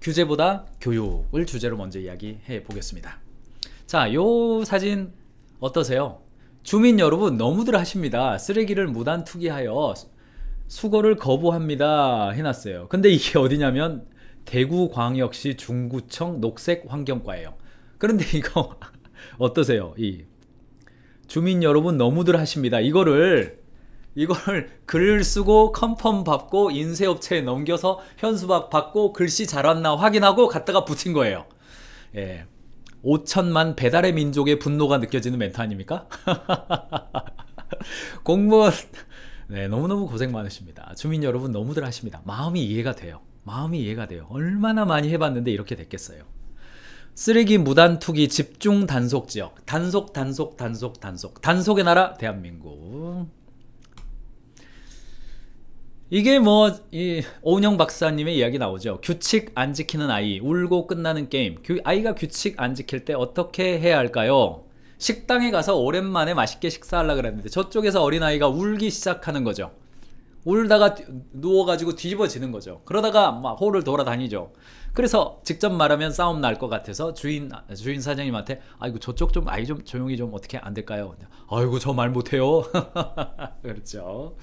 규제보다 교육을 주제로 먼저 이야기해 보겠습니다. 자, 요 사진 어떠세요? 주민 여러분 너무들 하십니다. 쓰레기를 무단 투기하여 수거를 거부합니다. 해놨어요. 근데 이게 어디냐면 대구광역시 중구청 녹색환경과예요. 그런데 이거 어떠세요? 이 주민 여러분 너무들 하십니다. 이거를 이걸 글을 쓰고 컨펌 받고 인쇄업체에 넘겨서 현수막 받고 글씨 잘 왔나 확인하고 갔다가 붙인 거예요. 예. 5천만 배달의 민족의 분노가 느껴지는 멘트 아닙니까? 공무원 네, 너무너무 고생 많으십니다. 주민 여러분 너무들 하십니다. 마음이 이해가 돼요. 마음이 이해가 돼요. 얼마나 많이 해봤는데 이렇게 됐겠어요. 쓰레기 무단 투기 집중 단속 지역. 단속, 단속, 단속, 단속. 단속의 나라, 대한민국. 이게 뭐이 오은영 박사님의 이야기 나오죠. 규칙 안 지키는 아이, 울고 끝나는 게임. 그 아이가 규칙 안 지킬 때 어떻게 해야 할까요? 식당에 가서 오랜만에 맛있게 식사하려 고 그랬는데 저쪽에서 어린아이가 울기 시작하는 거죠. 울다가 누워가지고 뒤집어지는 거죠. 그러다가 막 홀을 돌아다니죠. 그래서 직접 말하면 싸움 날 것 같아서 주인 주인 사장님한테 아이고 저쪽 좀 아이 좀 조용히 좀 어떻게 안 될까요? 아이고 저 말 못해요. 그렇죠.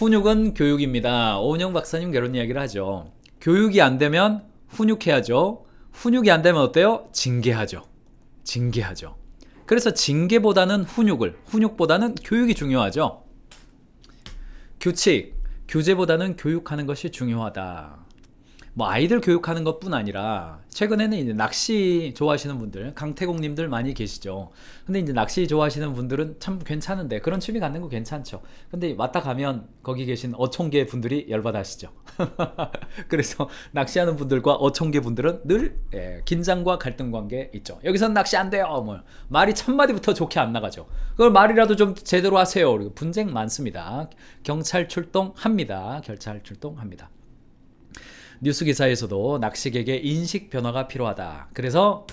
훈육은 교육입니다. 오은영 박사님 결혼 이야기를 하죠. 교육이 안 되면 훈육해야죠. 훈육이 안 되면 어때요? 징계하죠. 징계하죠. 그래서 징계보다는 훈육을, 훈육보다는 교육이 중요하죠. 규칙, 교제보다는 교육하는 것이 중요하다. 뭐 아이들 교육하는 것뿐 아니라 최근에는 이제 낚시 좋아하시는 분들 강태공님들 많이 계시죠 근데 이제 낚시 좋아하시는 분들은 참 괜찮은데 그런 취미 갖는 거 괜찮죠 근데 왔다 가면 거기 계신 어촌계 분들이 열받아시죠 그래서 낚시하는 분들과 어촌계 분들은 늘 예, 긴장과 갈등 관계 있죠 여기선 낚시 안 돼요 뭐 말이 첫마디부터 좋게 안 나가죠 그걸 말이라도 좀 제대로 하세요 그리고 분쟁 많습니다 경찰 출동합니다 경찰 출동합니다 뉴스 기사에서도 낚시객의 인식 변화가 필요하다. 그래서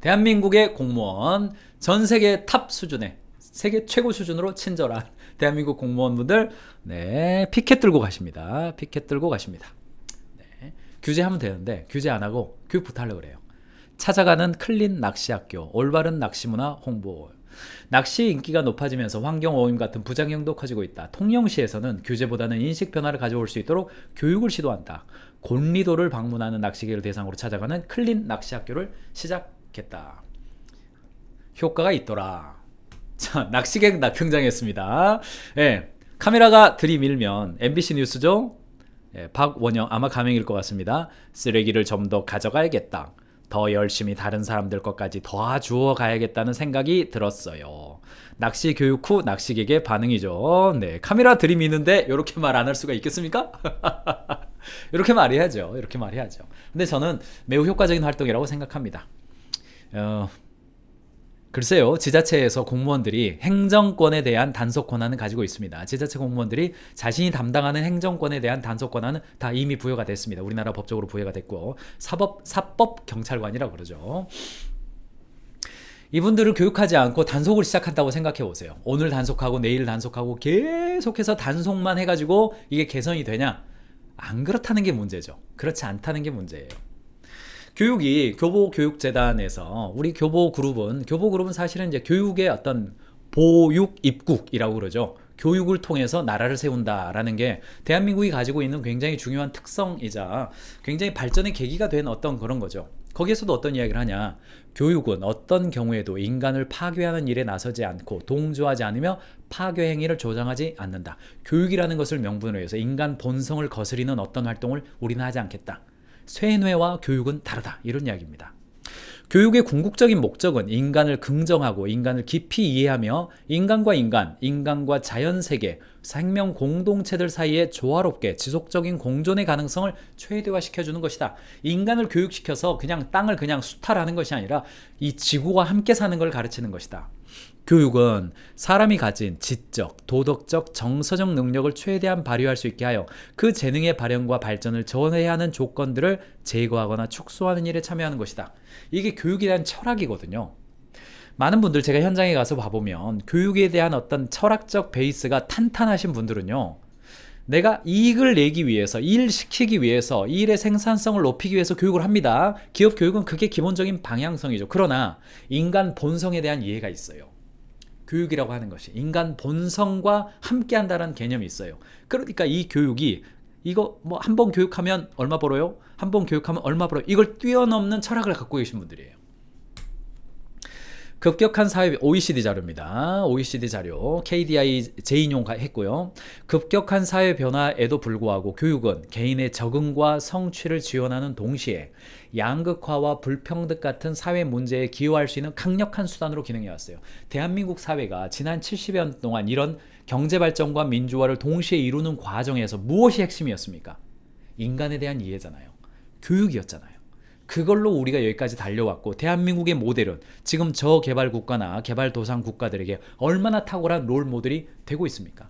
대한민국의 공무원 전 세계 탑 수준의 세계 최고 수준으로 친절한 대한민국 공무원분들 네 피켓 들고 가십니다. 피켓 들고 가십니다. 네, 규제하면 되는데 규제 안 하고 교육부터 하려고 그래요. 찾아가는 클린 낚시학교 올바른 낚시문화 홍보 낚시 인기가 높아지면서 환경오염 같은 부작용도 커지고 있다. 통영시에서는 규제보다는 인식 변화를 가져올 수 있도록 교육을 시도한다. 곤리도를 방문하는 낚시계를 대상으로 찾아가는 클린 낚시 학교를 시작했다. 효과가 있더라. 자, 낚시객 낙평장이었습니다. 예, 카메라가 들이밀면 MBC 뉴스죠? 예, 박원영 아마 가맹일것 같습니다. 쓰레기를 좀 더 가져가야겠다. 더 열심히 다른 사람들 것까지 더주어 가야겠다는 생각이 들었어요. 낚시 교육 후 낚시객의 반응이죠. 네, 카메라 들이미는데 이렇게 말 안 할 수가 있겠습니까? 이렇게 말해야죠. 이렇게 말해야죠. 근데 저는 매우 효과적인 활동이라고 생각합니다. 어, 글쎄요, 지자체에서 공무원들이 행정권에 대한 단속 권한을 가지고 있습니다. 지자체 공무원들이 자신이 담당하는 행정권에 대한 단속 권한은 다 이미 부여가 됐습니다. 우리나라 법적으로 부여가 됐고, 사법, 사법 경찰관이라고 그러죠. 이분들을 교육하지 않고 단속을 시작한다고 생각해 보세요. 오늘 단속하고 내일 단속하고 계속해서 단속만 해가지고 이게 개선이 되냐? 안 그렇다는 게 문제죠. 그렇지 않다는 게 문제예요. 교육이 교보교육재단에서 우리 교보그룹은 교보그룹은 사실은 이제 교육의 어떤 보육 입국이라고 그러죠. 교육을 통해서 나라를 세운다라는 게 대한민국이 가지고 있는 굉장히 중요한 특성이자 굉장히 발전의 계기가 된 어떤 그런 거죠. 거기에서도 어떤 이야기를 하냐. 교육은 어떤 경우에도 인간을 파괴하는 일에 나서지 않고 동조하지 않으며 파괴 행위를 조장하지 않는다. 교육이라는 것을 명분으로 해서 인간 본성을 거스리는 어떤 활동을 우리는 하지 않겠다. 쇠뇌와 교육은 다르다. 이런 이야기입니다. 교육의 궁극적인 목적은 인간을 긍정하고 인간을 깊이 이해하며 인간과 인간, 인간과 자연 세계, 생명 공동체들 사이에 조화롭게 지속적인 공존의 가능성을 최대화시켜주는 것이다. 인간을 교육시켜서 그냥 땅을 그냥 수탈하는 것이 아니라 이 지구와 함께 사는 걸 가르치는 것이다. 교육은 사람이 가진 지적, 도덕적, 정서적 능력을 최대한 발휘할 수 있게 하여 그 재능의 발현과 발전을 전해야 하는 조건들을 제거하거나 축소하는 일에 참여하는 것이다. 이게 교육에 대한 철학이거든요. 많은 분들 제가 현장에 가서 봐보면 교육에 대한 어떤 철학적 베이스가 탄탄하신 분들은요. 내가 이익을 내기 위해서, 일 시키기 위해서, 일의 생산성을 높이기 위해서 교육을 합니다. 기업 교육은 그게 기본적인 방향성이죠. 그러나 인간 본성에 대한 이해가 있어요. 교육이라고 하는 것이 인간 본성과 함께 한다는 개념이 있어요. 그러니까 이 교육이 이거 뭐 한 번 교육하면 얼마 벌어요? 한 번 교육하면 얼마 벌어요? 이걸 뛰어넘는 철학을 갖고 계신 분들이에요. 급격한 사회 OECD 자료입니다. OECD 자료 KDI 재인용 했고요. 급격한 사회 변화에도 불구하고 교육은 개인의 적응과 성취를 지원하는 동시에 양극화와 불평등 같은 사회 문제에 기여할 수 있는 강력한 수단으로 기능해 왔어요. 대한민국 사회가 지난 70년 여 동안 이런 경제 발전과 민주화를 동시에 이루는 과정에서 무엇이 핵심이었습니까? 인간에 대한 이해잖아요. 교육이었잖아요. 그걸로 우리가 여기까지 달려왔고 대한민국의 모델은 지금 저개발 국가나 개발도상 국가들에게 얼마나 탁월한 롤 모델이 되고 있습니까?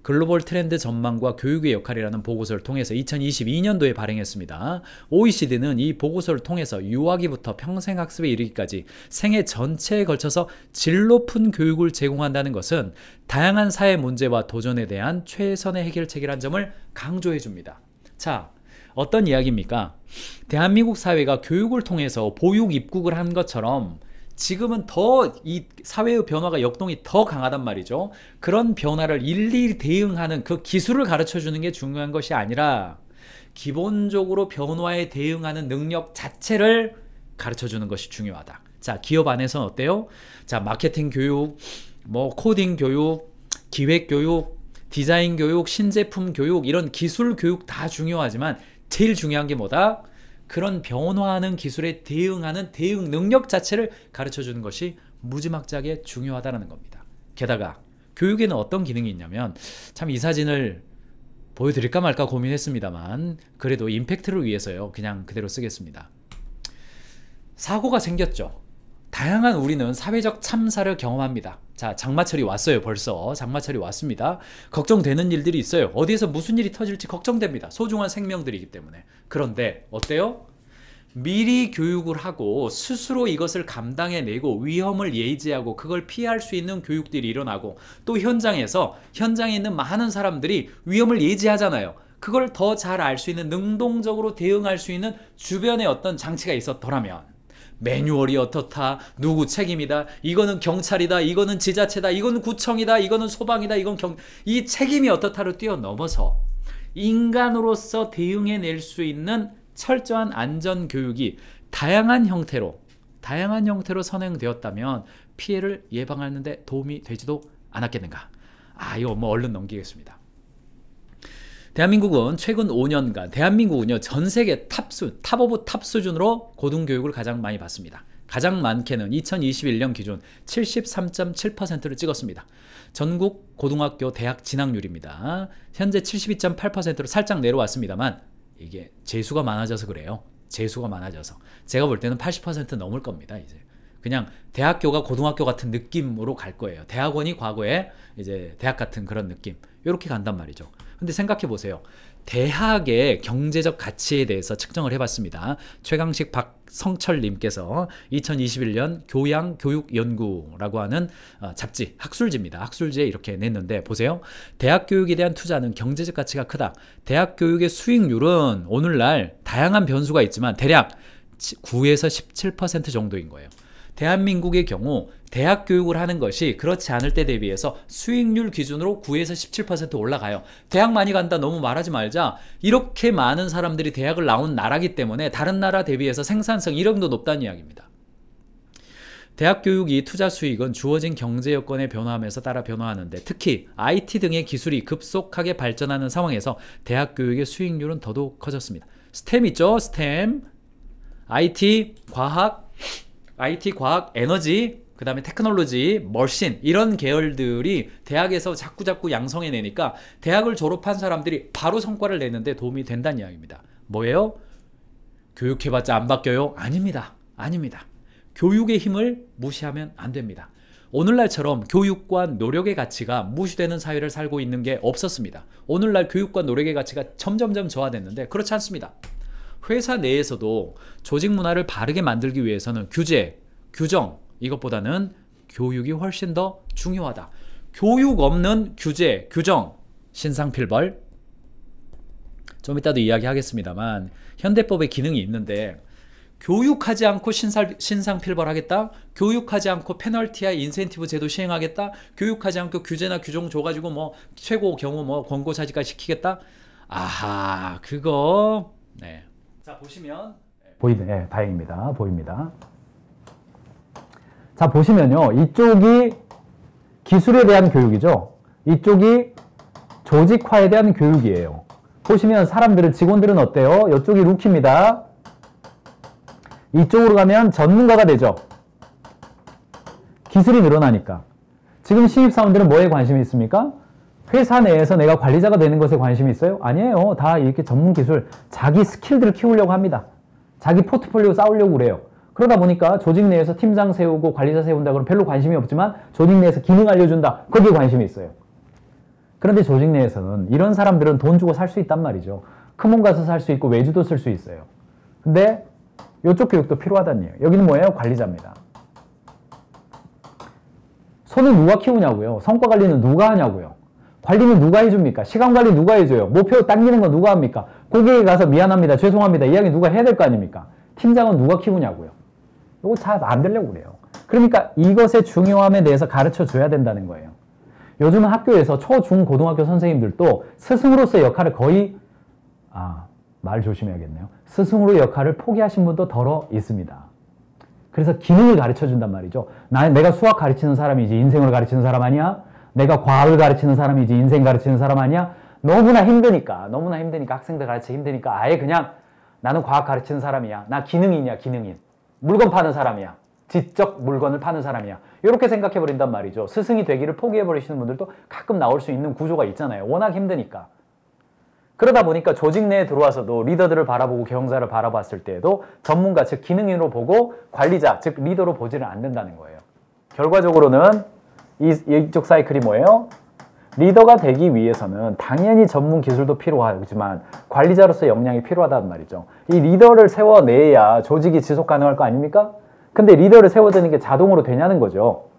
글로벌 트렌드 전망과 교육의 역할이라는 보고서를 통해서 2022년도에 발행했습니다. OECD는 이 보고서를 통해서 유아기부터 평생학습에 이르기까지 생애 전체에 걸쳐서 질 높은 교육을 제공한다는 것은 다양한 사회 문제와 도전에 대한 최선의 해결책이라는 점을 강조해 줍니다. 자, 어떤 이야기입니까? 대한민국 사회가 교육을 통해서 보육 입국을 한 것처럼 지금은 더 이 사회의 변화가 역동이 더 강하단 말이죠. 그런 변화를 일일이 대응하는 그 기술을 가르쳐 주는 게 중요한 것이 아니라 기본적으로 변화에 대응하는 능력 자체를 가르쳐 주는 것이 중요하다. 자, 기업 안에서는 어때요? 자, 마케팅 교육, 뭐 코딩 교육, 기획 교육, 디자인 교육, 신제품 교육 이런 기술 교육 다 중요하지만 제일 중요한 게 뭐다? 그런 변화하는 기술에 대응하는 대응 능력 자체를 가르쳐 주는 것이 무지막지하게 중요하다는 겁니다. 게다가 교육에는 어떤 기능이 있냐면 참 이 사진을 보여드릴까 말까 고민했습니다만 그래도 임팩트를 위해서요 그냥 그대로 쓰겠습니다. 사고가 생겼죠. 다양한 우리는 사회적 참사를 경험합니다. 자, 장마철이 왔어요, 벌써. 장마철이 왔습니다. 걱정되는 일들이 있어요. 어디에서 무슨 일이 터질지 걱정됩니다. 소중한 생명들이기 때문에. 그런데, 어때요? 미리 교육을 하고 스스로 이것을 감당해내고 위험을 예지하고 그걸 피할 수 있는 교육들이 일어나고 또 현장에서 현장에 있는 많은 사람들이 위험을 예지하잖아요. 그걸 더 잘 알 수 있는 능동적으로 대응할 수 있는 주변의 어떤 장치가 있었더라면 매뉴얼이 어떻다, 누구 책임이다, 이거는 경찰이다, 이거는 지자체다, 이거는 구청이다, 이거는 소방이다, 이건 경, 이 책임이 어떻다를 뛰어넘어서 인간으로서 대응해낼 수 있는 철저한 안전 교육이 다양한 형태로, 다양한 형태로 선행되었다면 피해를 예방하는데 도움이 되지도 않았겠는가. 아, 이거 뭐 얼른 넘기겠습니다. 대한민국은 최근 5년간 대한민국은요 전 세계 탑순 탑 오브 탑 수준으로 고등교육을 가장 많이 받습니다. 가장 많게는 2021년 기준 73.7%를 찍었습니다. 전국 고등학교 대학 진학률입니다. 현재 72.8%로 살짝 내려왔습니다만 이게 재수가 많아져서 그래요. 재수가 많아져서 제가 볼 때는 80% 넘을 겁니다. 이제 그냥 대학교가 고등학교 같은 느낌으로 갈 거예요. 대학원이 과거에 이제 대학 같은 그런 느낌 이렇게 간단 말이죠. 근데 생각해 보세요. 대학의 경제적 가치에 대해서 측정을 해봤습니다. 최강식 박성철님께서 2021년 교양 교육 연구라고 하는 어, 잡지 학술지입니다. 학술지에 이렇게 냈는데 보세요. 대학 교육에 대한 투자는 경제적 가치가 크다. 대학 교육의 수익률은 오늘날 다양한 변수가 있지만 대략 9에서 17% 정도인 거예요. 대한민국의 경우 대학 교육을 하는 것이 그렇지 않을 때 대비해서 수익률 기준으로 9에서 17% 올라가요. 대학 많이 간다 너무 말하지 말자. 이렇게 많은 사람들이 대학을 나온 나라기 때문에 다른 나라 대비해서 생산성 1억도 높다는 이야기입니다. 대학 교육이 투자 수익은 주어진 경제 여건의 변화함에서 따라 변화하는데 특히 IT 등의 기술이 급속하게 발전하는 상황에서 대학 교육의 수익률은 더더욱 커졌습니다. 스템 있죠? 스템. IT, 과학, IT, 과학, 에너지, 그 다음에 테크놀로지, 머신 이런 계열들이 대학에서 자꾸자꾸 양성해내니까 대학을 졸업한 사람들이 바로 성과를 내는데 도움이 된다는 이야기입니다. 뭐예요? 교육해봤자 안 바뀌어요? 아닙니다. 아닙니다. 교육의 힘을 무시하면 안 됩니다. 오늘날처럼 교육과 노력의 가치가 무시되는 사회를 살고 있는 게 없었습니다. 오늘날 교육과 노력의 가치가 점점점 저하됐는데 그렇지 않습니다. 회사 내에서도 조직 문화를 바르게 만들기 위해서는 규제, 규정 이것보다는 교육이 훨씬 더 중요하다. 교육 없는 규제, 규정, 신상필벌 좀 이따도 이야기하겠습니다만 현대법의 기능이 있는데 교육하지 않고 신살, 신상필벌하겠다? 교육하지 않고 페널티와 인센티브 제도 시행하겠다? 교육하지 않고 규제나 규정 줘가지고 뭐 최고 경우 뭐 권고사직까지 시키겠다? 아하 그거 네자 보시면 네. 보이네 예, 다행입니다 보입니다 자 보시면요 이쪽이 기술에 대한 교육이죠 이쪽이 조직화에 대한 교육이에요 보시면 사람들은 직원들은 어때요 이쪽이 루키입니다 이쪽으로 가면 전문가가 되죠 기술이 늘어나니까 지금 신입사원들은 뭐에 관심이 있습니까 회사 내에서 내가 관리자가 되는 것에 관심이 있어요? 아니에요. 다 이렇게 전문 기술, 자기 스킬들을 키우려고 합니다. 자기 포트폴리오 쌓으려고 그래요. 그러다 보니까 조직 내에서 팀장 세우고 관리자 세운다 그럼 별로 관심이 없지만 조직 내에서 기능 알려준다. 거기에 관심이 있어요. 그런데 조직 내에서는 이런 사람들은 돈 주고 살 수 있단 말이죠. 큰 몸 가서 살 수 있고 외주도 쓸 수 있어요. 근데 이쪽 교육도 필요하다예요 여기는 뭐예요? 관리자입니다. 손은 누가 키우냐고요. 성과 관리는 누가 하냐고요. 관리는 누가 해줍니까? 시간 관리 누가 해줘요? 목표 당기는 거 누가 합니까? 고객에 가서 미안합니다, 죄송합니다 이야기 누가 해야 될 거 아닙니까? 팀장은 누가 키우냐고요. 이거 잘안 되려고 그래요. 그러니까 이것의 중요함에 대해서 가르쳐 줘야 된다는 거예요. 요즘은 학교에서 초, 중, 고등학교 선생님들도 스승으로서의 역할을 거의 아, 말 조심해야겠네요. 스승으로 역할을 포기하신 분도 덜어 있습니다. 그래서 기능을 가르쳐 준단 말이죠. 나, 내가 수학 가르치는 사람이 지 인생을 가르치는 사람 아니야? 내가 과학을 가르치는 사람이지 인생 가르치는 사람 아니야? 너무나 힘드니까 너무나 힘드니까 학생들 가르치기 힘드니까 아예 그냥 나는 과학 가르치는 사람이야. 나 기능인이야 기능인. 물건 파는 사람이야. 지적 물건을 파는 사람이야. 이렇게 생각해버린단 말이죠. 스승이 되기를 포기해버리시는 분들도 가끔 나올 수 있는 구조가 있잖아요. 워낙 힘드니까. 그러다 보니까 조직 내에 들어와서도 리더들을 바라보고 경영자를 바라봤을 때에도 전문가, 즉 기능인으로 보고 관리자, 즉 리더로 보지를 않는다는 거예요. 결과적으로는 이, 이쪽 사이클이 뭐예요? 리더가 되기 위해서는 당연히 전문 기술도 필요하지만 관리자로서 역량이 필요하단 말이죠. 이 리더를 세워내야 조직이 지속 가능할 거 아닙니까? 근데 리더를 세워야되는게 자동으로 되냐는 거죠.